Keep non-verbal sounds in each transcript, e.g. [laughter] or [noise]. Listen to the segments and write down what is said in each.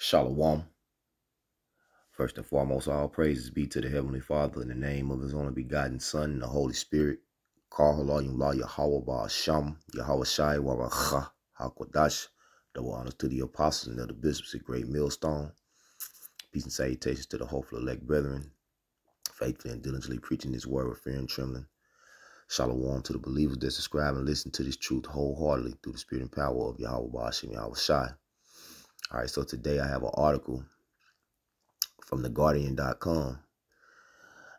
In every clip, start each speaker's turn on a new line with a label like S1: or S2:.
S1: Shalom. First and foremost, all praises be to the Heavenly Father in the name of His only begotten Son and the Holy Spirit. Kahalayullah Yahweh Ba'asham, Yahweh Shai Waracha Double honors to the apostles and the bishops of Great Millstone. Peace and salutations to the hopeful elect brethren, faithfully and diligently preaching this word with fear and trembling. Shalom to the believers that subscribe and listen to this truth wholeheartedly through the spirit and power of Yahweh Ba'ashim Yahweh Shai. All right, so today I have an article from theguardian.com.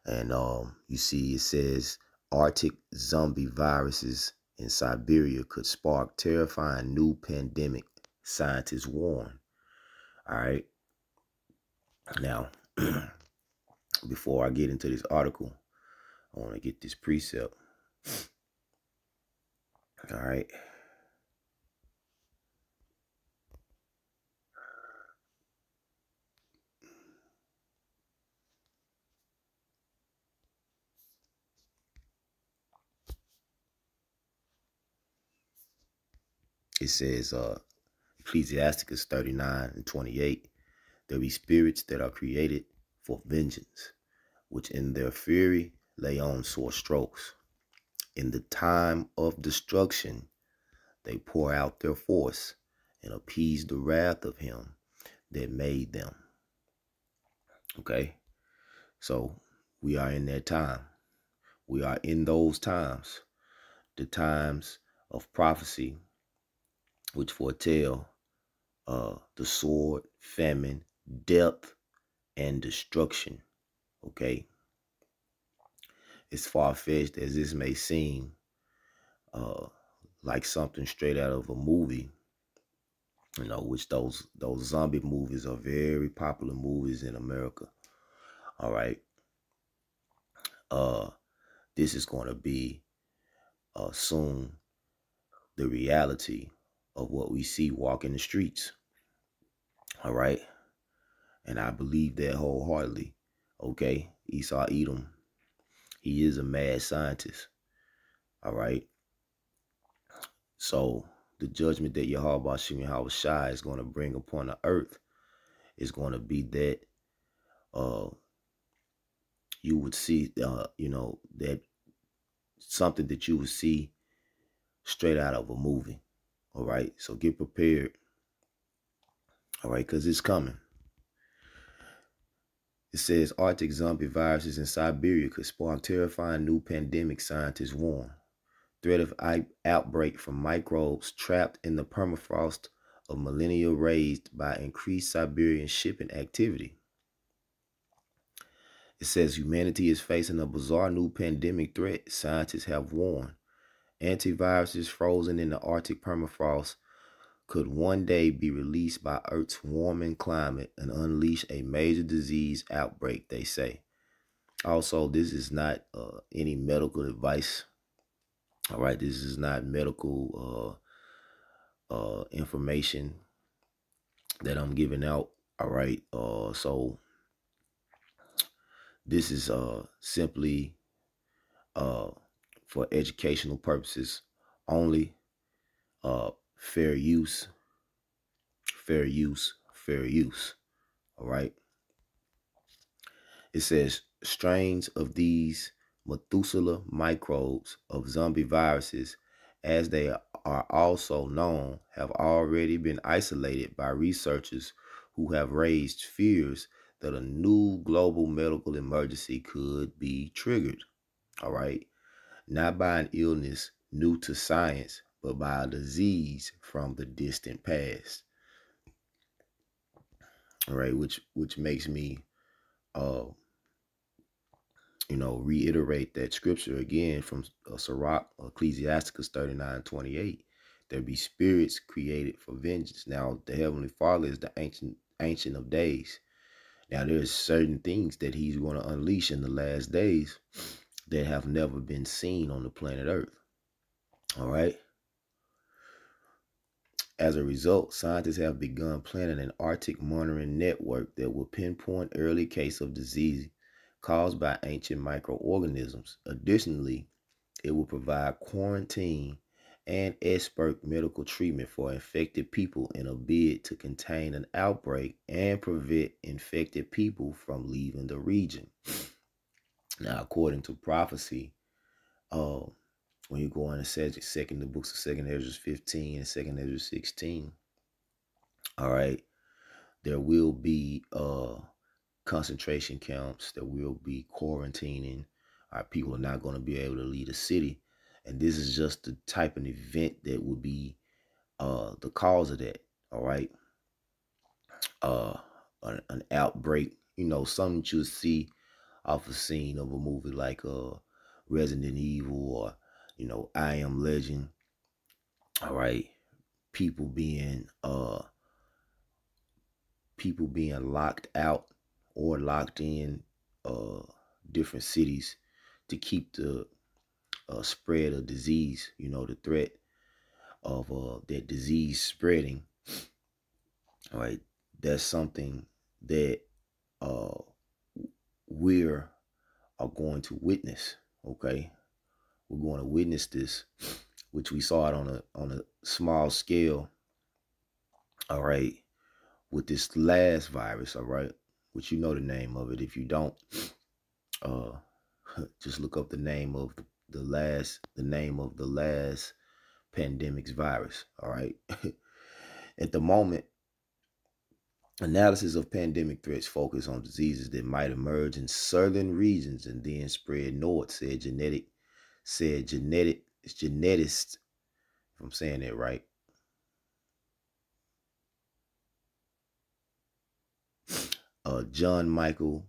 S1: And um, you see it says Arctic zombie viruses in Siberia could spark terrifying new pandemic, scientists warn. All right. Now, [clears throat] before I get into this article, I want to get this precept. All right. it says uh, Ecclesiasticus 39 and 28, there be spirits that are created for vengeance, which in their fury lay on sore strokes. In the time of destruction, they pour out their force and appease the wrath of him that made them. Okay? So we are in that time. We are in those times, the times of prophecy which foretell uh, the sword, famine, death, and destruction. Okay? As far fetched as this may seem, uh, like something straight out of a movie, you know, which those those zombie movies are very popular movies in America. All right. Uh this is going to be uh soon the reality of what we see walking the streets. All right. And I believe that wholeheartedly. Okay. Esau Edom. He is a mad scientist. All right. So the judgment that Yahweh Shimon Shai is going to bring upon the earth is going to be that uh you would see uh you know that something that you would see straight out of a movie all right. So get prepared. All right. Because it's coming. It says Arctic zombie viruses in Siberia could spawn terrifying new pandemic, scientists warn. Threat of outbreak from microbes trapped in the permafrost of millennia raised by increased Siberian shipping activity. It says humanity is facing a bizarre new pandemic threat, scientists have warned. Antiviruses frozen in the Arctic permafrost could one day be released by Earth's warming climate and unleash a major disease outbreak, they say. Also, this is not uh, any medical advice. All right, this is not medical uh, uh, information that I'm giving out. All right, uh, so this is uh, simply uh, for educational purposes only. Uh, fair use, fair use, fair use. All right. It says strains of these Methuselah microbes of zombie viruses, as they are also known, have already been isolated by researchers who have raised fears that a new global medical emergency could be triggered. All right not by an illness new to science, but by a disease from the distant past. All right, which which makes me uh you know reiterate that scripture again from uh, Sirach, Ecclesiasticus 39 28. There be spirits created for vengeance. Now the Heavenly Father is the ancient ancient of days. Now there's certain things that he's going to unleash in the last days that have never been seen on the planet Earth. All right. As a result, scientists have begun planning an Arctic monitoring network that will pinpoint early cases of disease caused by ancient microorganisms. Additionally, it will provide quarantine and expert medical treatment for infected people in a bid to contain an outbreak and prevent infected people from leaving the region. Now, according to prophecy, uh, when you go on to second, second the books of Second Ezra 15 and Second Ezra 16, all right, there will be uh concentration camps. There will be quarantining. Our people are not going to be able to leave the city, and this is just the type of event that would be uh the cause of that. All right, uh, an, an outbreak. You know, something you see off the scene of a movie like uh Resident Evil or you know I Am Legend. All right, people being uh people being locked out or locked in uh different cities to keep the uh, spread of disease, you know, the threat of uh, that disease spreading. All right, that's something that uh, we are going to witness. Okay, we're going to witness this, which we saw it on a on a small scale. All right, with this last virus. All right, which you know the name of it. If you don't, [sniffs] uh, [laughs] just look up the name of the, the last the name of the last pandemic's virus. All right. [laughs] At the moment, Analysis of pandemic threats focus on diseases that might emerge in certain regions and then spread north, said genetic, said genetic geneticist. If I'm saying that right. Uh, John Michael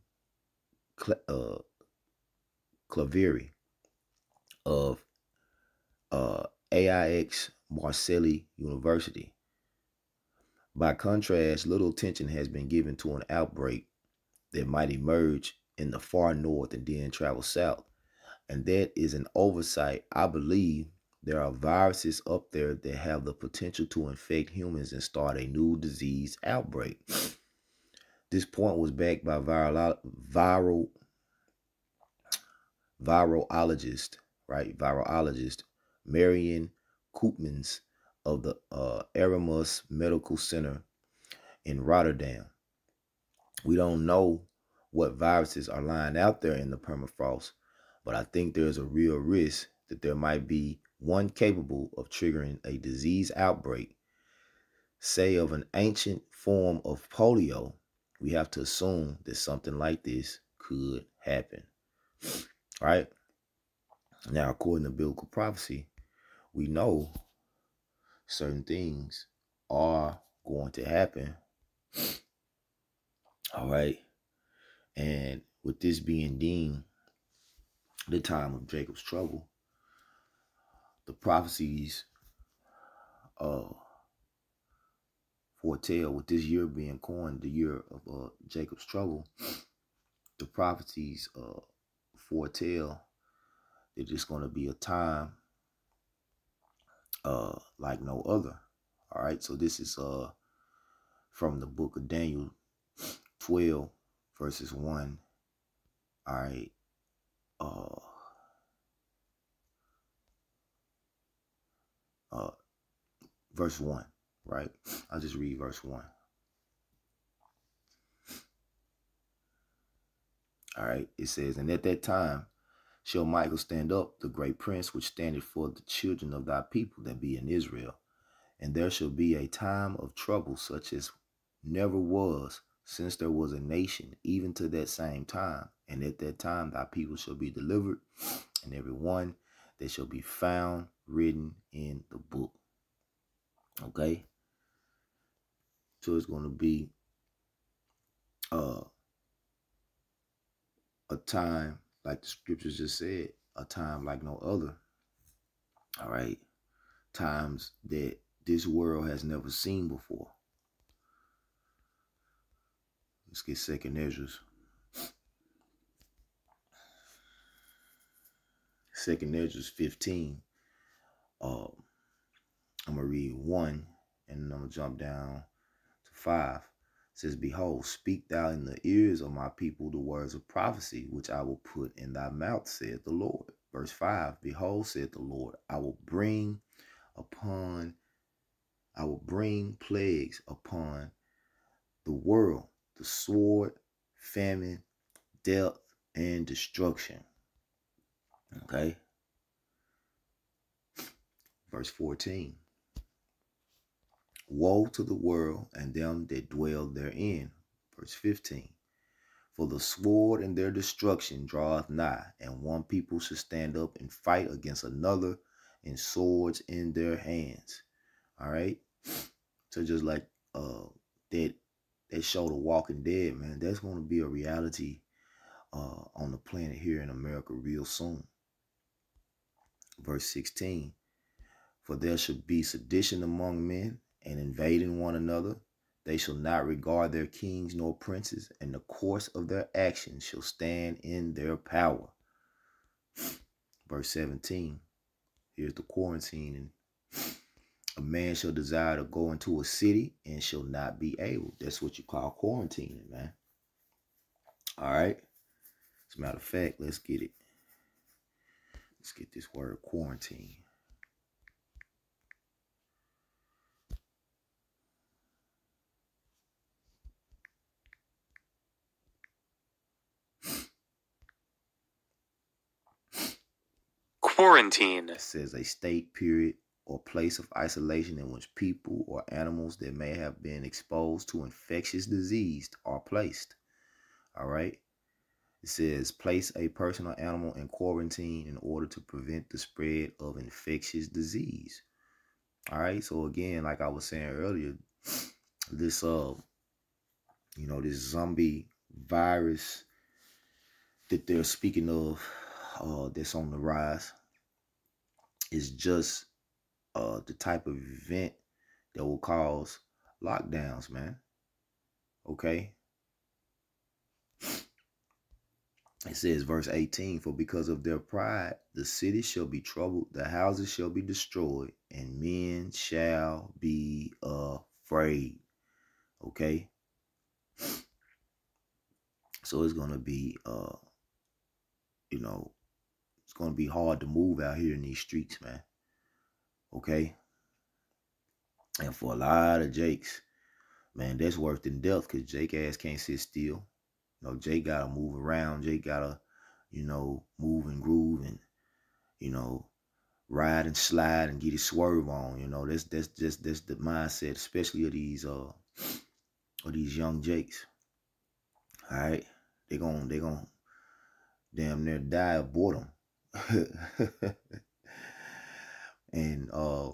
S1: Clavieri uh, Claveri of uh, AIX Marseille University. By contrast, little attention has been given to an outbreak that might emerge in the far north and then travel south. And that is an oversight. I believe there are viruses up there that have the potential to infect humans and start a new disease outbreak. This point was backed by viral, viral virologist, right? Virologist Marion Koopmans of the uh, Medical Center in Rotterdam. We don't know what viruses are lying out there in the permafrost, but I think there's a real risk that there might be one capable of triggering a disease outbreak, say of an ancient form of polio. We have to assume that something like this could happen. Right Now, according to biblical prophecy, we know certain things are going to happen. [sniffs] All right. And with this being deemed the time of Jacob's trouble, the prophecies uh foretell with this year being coined the year of uh, Jacob's trouble, [sniffs] the prophecies uh foretell that it's going to be a time uh like no other. All right, so this is uh from the book of Daniel 12 verses 1. All right. Uh uh verse 1, right? I'll just read verse 1. All right. It says, and at that time shall Michael stand up, the great prince which standeth for the children of thy people that be in Israel. And there shall be a time of trouble such as never was since there was a nation, even to that same time. And at that time thy people shall be delivered, and every one that shall be found written in the book. Okay? So it's going to be uh, a time like the scriptures just said, a time like no other. All right. Times that this world has never seen before. Let's get second Ezra's. Second Ezra's 15. Um, I'm gonna read one and I'm gonna jump down to five says, Behold, speak thou in the ears of my people the words of prophecy, which I will put in thy mouth, saith the Lord. Verse 5 Behold, saith the Lord, I will bring upon, I will bring plagues upon the world, the sword, famine, death, and destruction. Okay. Verse 14 Woe to the world and them that dwell therein. Verse 15. For the sword and their destruction draweth nigh, and one people should stand up and fight against another, and swords in their hands. All right. So just like uh that that show The Walking Dead, man, that's gonna be a reality uh on the planet here in America real soon. Verse 16. For there should be sedition among men, and invading one another. They shall not regard their kings nor princes, and the course of their actions shall stand in their power. Verse 17. Here's the quarantine. And a man shall desire to go into a city and shall not be able. That's what you call quarantining, man. All right. As a matter of fact, let's get it. Let's get this word quarantine. Quarantine says a state, period, or place of isolation in which people or animals that may have been exposed to infectious disease are placed. All right. It says place a person or animal in quarantine in order to prevent the spread of infectious disease. All right. So again, like I was saying earlier, [sniffs] this uh, you know, this zombie virus that they're speaking of, uh, that's on the rise is just uh, the type of event that will cause lockdowns, man. Okay? It says, verse 18, For because of their pride, the city shall be troubled, the houses shall be destroyed, and men shall be afraid. Okay? So it's going to be, uh, you know, going to be hard to move out here in these streets, man. Okay? And for a lot of Jakes, man, that's worth in death, because Jake ass can't sit still. You know, Jake got to move around. Jake got to, you know, move and groove and, you know, ride and slide and get his swerve on. You know, that's that's just that's, that's the mindset, especially of these uh [sniffs] of these young Jakes. All right, they gonna they gonna damn near die of boredom. [laughs] and uh,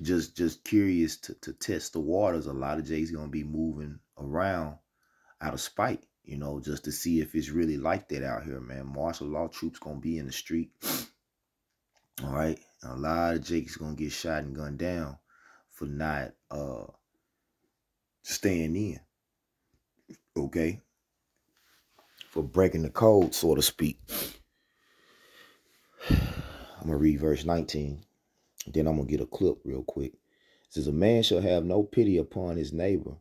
S1: just just curious to, to test the waters. A lot of jays gonna be moving around out of spite, you know, just to see if it's really like that out here, man. Martial law troops gonna be in the street. [sniffs] All right. A lot of Jake's gonna get shot and gunned down for not uh staying in. Okay. For breaking the code, so to speak. I'm going to read verse 19. Then I'm going to get a clip real quick. It says, A man shall have no pity upon his neighbor,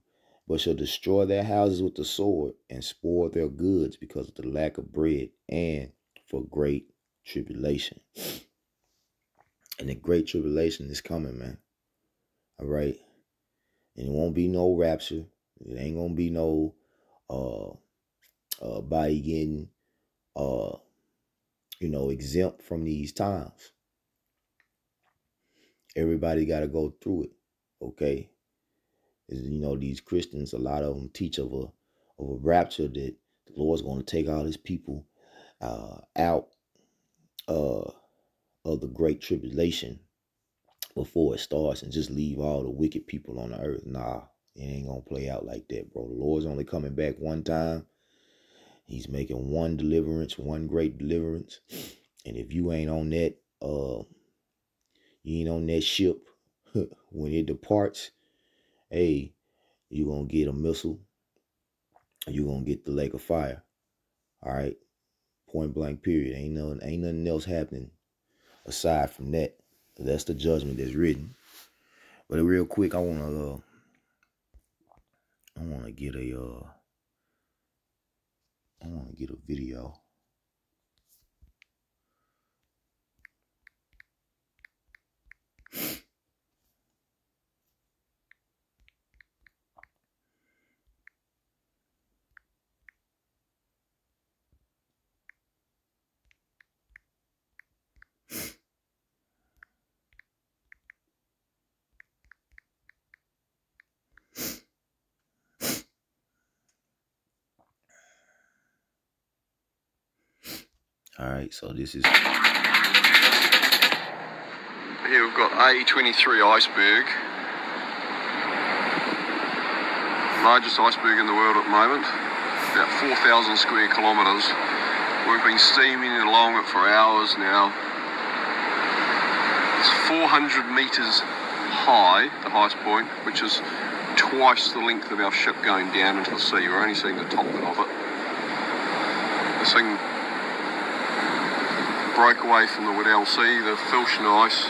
S1: but shall destroy their houses with the sword and spoil their goods because of the lack of bread and for great tribulation. [sighs] And the great tribulation is coming, man. All right. And it won't be no rapture. It ain't gonna be no uh uh body getting uh you know, exempt from these times. Everybody got to go through it, okay? You know, these Christians, a lot of them teach of a of a rapture that the Lord's going to take all his people uh, out uh, of the great tribulation before it starts and just leave all the wicked people on the earth. Nah, it ain't going to play out like that, bro. The Lord's only coming back one time He's making one deliverance, one great deliverance. And if you ain't on that, uh, you ain't on that ship [laughs] when it departs, hey, you're going to get a missile. You're going to get the lake of fire. All right. Point blank period. Ain't nothing, ain't nothing else happening aside from that. That's the judgment that's written. But real quick, I want to, uh, I want to get a, uh, I want to get a video All right, so this is. Here we've got A23 iceberg. Largest iceberg in the world at the moment, about 4,000 square kilometres. We've been steaming along it for hours now. It's 400 metres high, the highest point, which is twice the length of our ship going down into the sea. We're only seeing the top of it. This thing broke away from the Weddell Sea, the Filch Ice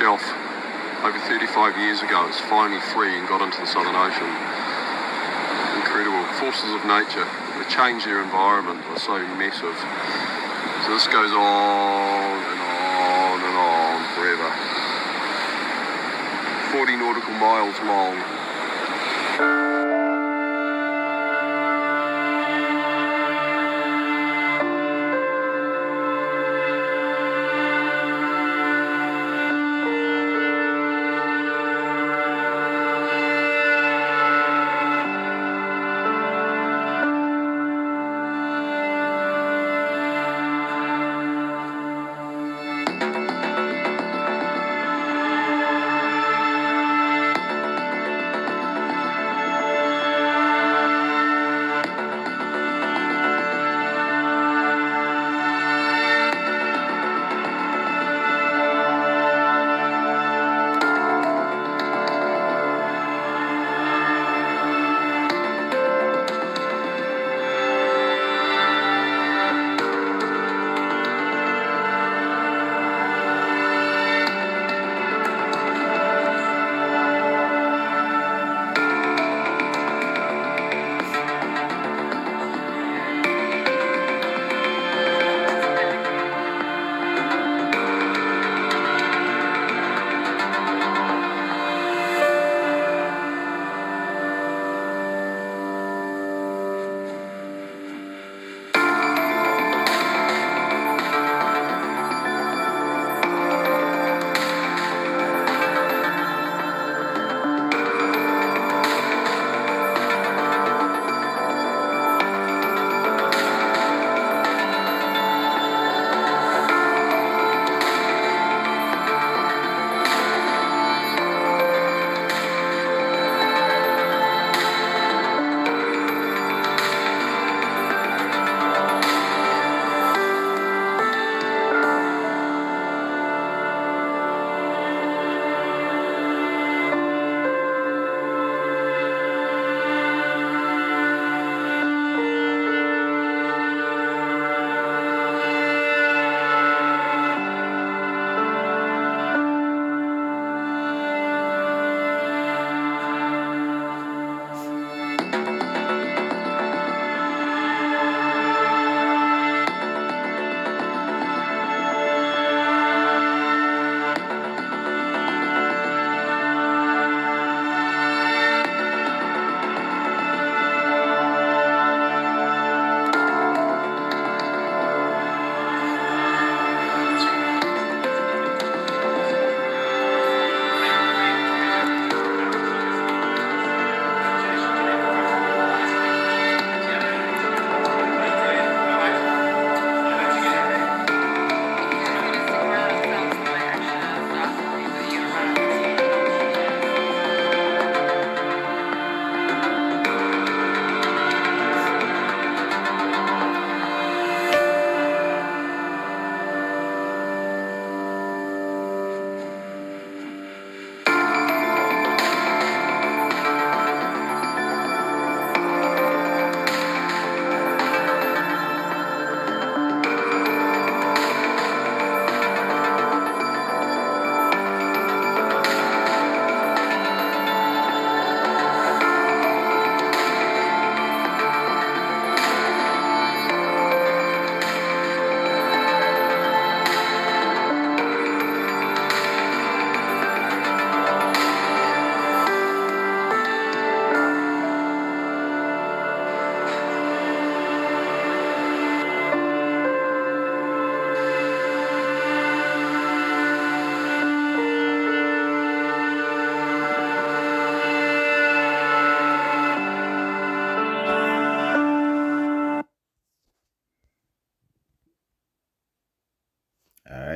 S1: shelf, over 35 years ago. It's finally free and got into the Southern Ocean. Incredible. Forces of nature, they change their environment, are so massive. So this goes on and on and on forever. 40 nautical miles long.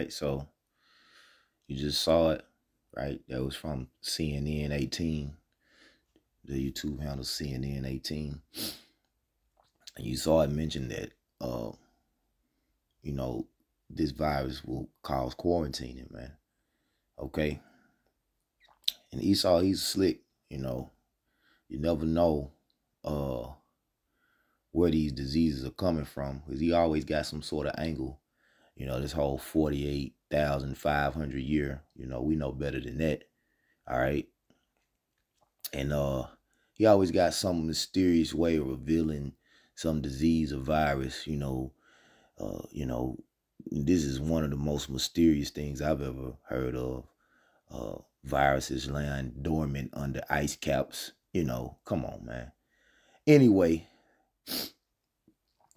S1: right? So you just saw it, right? That was from CNN 18, the YouTube handle CNN 18. And you saw it mentioned that, uh, you know, this virus will cause quarantining, man. Okay? And Esau, he's slick, you know. You never know uh, where these diseases are coming from because he always got some sort of angle you know, this whole 48,500 year, you know, we know better than that. All right. And uh he always got some mysterious way of revealing some disease or virus, you know, uh, you know, this is one of the most mysterious things I've ever heard of. Uh, viruses lying dormant under ice caps, you know, come on, man. Anyway,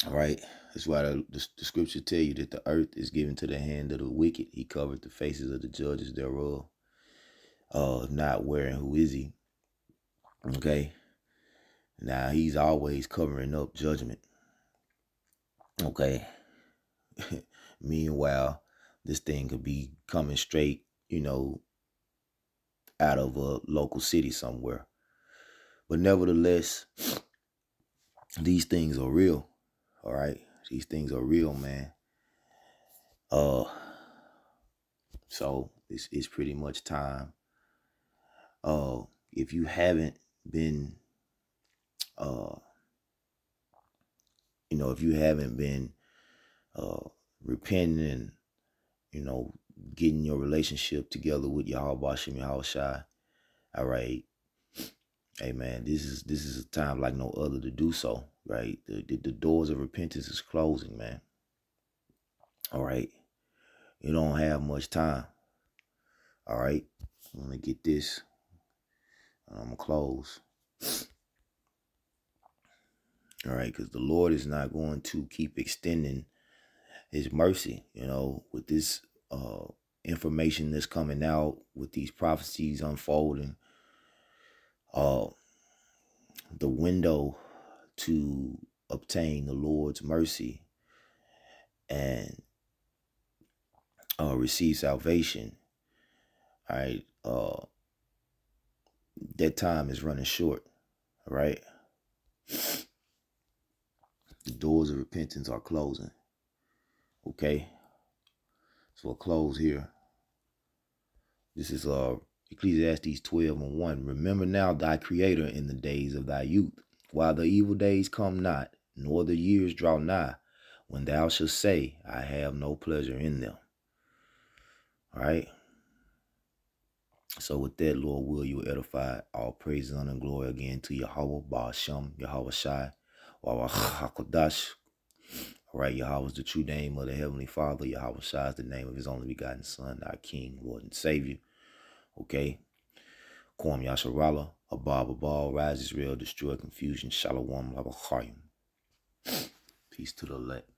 S1: all right, that's why the, the, the scripture tell you that the earth is given to the hand of the wicked. He covered the faces of the judges thereof. Uh, not, where and who is he? Okay. Now he's always covering up judgment. Okay. [laughs] Meanwhile, this thing could be coming straight, you know, out of a local city somewhere. But nevertheless, [sniffs] these things are real. All right. These things are real, man. Uh, so it's it's pretty much time. Uh, if you haven't been, uh, you know, if you haven't been, uh, repenting and, you know, getting your relationship together with Yahweh Bashim Yahweh Shai, all right. Hey man, this is this is a time like no other to do so right? The, the, the doors of repentance is closing, man. All right. You don't have much time. All right. I'm going to get this. I'm going to close. All right. Because the Lord is not going to keep extending his mercy, you know, with this uh, information that's coming out, with these prophecies unfolding. Uh, the window to obtain the Lord's mercy and uh, receive salvation. All right. Uh, that time is running short. All right. The doors of repentance are closing. Okay. So we'll close here. This is uh Ecclesiastes 12 and 1. Remember now thy creator in the days of thy youth while the evil days come not, nor the years draw nigh, when thou shalt say, I have no pleasure in them. All right. So with that, Lord, will you edify all praise, and glory again to Yahweh, Ba'ashem, Yahweh Shai, Wawa Hakadosh. All right, Yahweh is the true name of the Heavenly Father. Yahweh Shai is the name of his only begotten Son, our King, Lord, and Savior. Okay. Kwam Yasharallah. Abba Abba, rise Israel, destroy confusion. Shalom, Labachayim. Peace to the elect.